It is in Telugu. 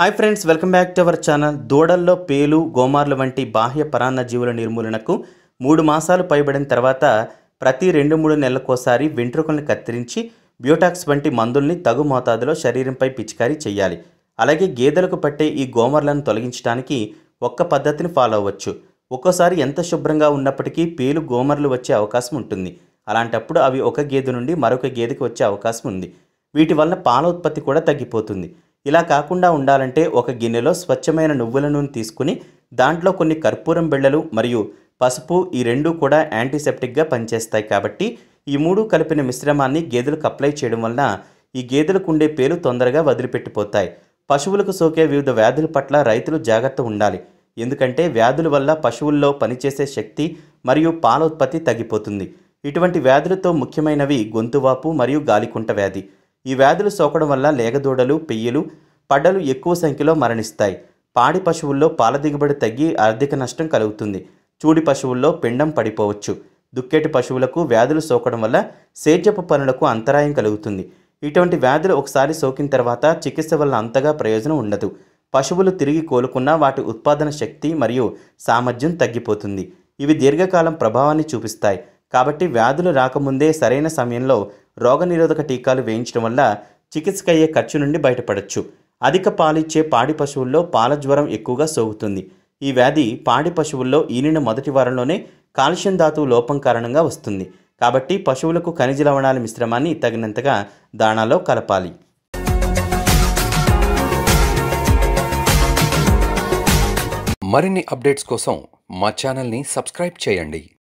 hi friends welcome back to our channel దూడల్లో పేలు గోమార్లు వంటి బాహ్య పరాన్న జీవుల నిర్మూలనకు మూడు మాసాలు పైబడిన తర్వాత ప్రతి రెండు మూడు నెలలకోసారి వెంట్రుకలను కత్తిరించి బ్యూటాక్స్ వంటి మందుల్ని తగు మోతాదులో శరీరంపై పిచికారీ చేయాలి అలాగే గేదెలకు పట్టే ఈ గోమర్లను తొలగించడానికి ఒక్క పద్ధతిని ఫాలో అవ్వచ్చు ఒక్కోసారి ఎంత శుభ్రంగా ఉన్నప్పటికీ పేలు గోమర్లు వచ్చే అవకాశం ఉంటుంది అలాంటప్పుడు అవి ఒక గేదె నుండి మరొక గేదెకి వచ్చే అవకాశం ఉంది వీటి వల్ల పాల ఉత్పత్తి కూడా తగ్గిపోతుంది ఇలా కాకుండా ఉండాలంటే ఒక గిన్నెలో స్వచ్ఛమైన నువ్వుల నూనె తీసుకుని దాంట్లో కొన్ని కర్పూరం బిళ్ళలు మరియు పసుపు ఈ రెండు కూడా యాంటీసెప్టిక్గా పనిచేస్తాయి కాబట్టి ఈ మూడు కలిపిన మిశ్రమాన్ని గేదెలకు అప్లై చేయడం వలన ఈ గేదెలకు ఉండే పేలు తొందరగా వదిలిపెట్టిపోతాయి పశువులకు సోకే వివిధ వ్యాధుల పట్ల రైతులు జాగ్రత్త ఉండాలి ఎందుకంటే వ్యాధుల వల్ల పశువుల్లో పనిచేసే శక్తి మరియు పాల ఉత్పత్తి తగ్గిపోతుంది ఇటువంటి వ్యాధులతో ముఖ్యమైనవి గొంతువాపు మరియు గాలికుంట వ్యాధి ఈ వ్యాధులు సోకడం వల్ల లేగదూడలు పెయ్యలు పడ్డలు ఎక్కువ సంఖ్యలో మరణిస్తాయి పాడి పశువుల్లో పాల దిగుబడి తగ్గి ఆర్థిక నష్టం కలుగుతుంది చూడి పశువుల్లో పిండం పడిపోవచ్చు దుక్కేటి పశువులకు వ్యాధులు సోకడం వల్ల సేద్యపు పనులకు అంతరాయం కలుగుతుంది ఇటువంటి వ్యాధులు ఒకసారి సోకిన తర్వాత చికిత్స వల్ల అంతగా ప్రయోజనం ఉండదు పశువులు తిరిగి కోలుకున్నా వాటి ఉత్పాదన శక్తి మరియు సామర్థ్యం తగ్గిపోతుంది ఇవి దీర్ఘకాలం ప్రభావాన్ని చూపిస్తాయి కాబట్టి వ్యాధులు రాకముందే సరైన సమయంలో రోగనిరోధక టీకాలు వేయించడం వల్ల చికిత్సకయ్యే ఖర్చు నుండి బయటపడచ్చు అధిక పాలిచ్చే పాడి పశువుల్లో పాల జ్వరం ఎక్కువగా సోగుతుంది ఈ వ్యాధి పాడి పశువుల్లో ఈనిన మొదటి వారంలోనే కాల్షియం ధాతువు లోపం కారణంగా వస్తుంది కాబట్టి పశువులకు ఖనిజ లవణాల మిశ్రమాన్ని తగినంతగా దాణాలో కలపాలి మరిన్ని అప్డేట్స్ కోసం మా ఛానల్ని సబ్స్క్రైబ్ చేయండి